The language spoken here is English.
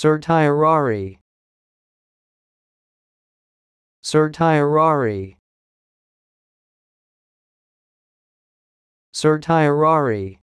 Certiorari Certiorari Certiorari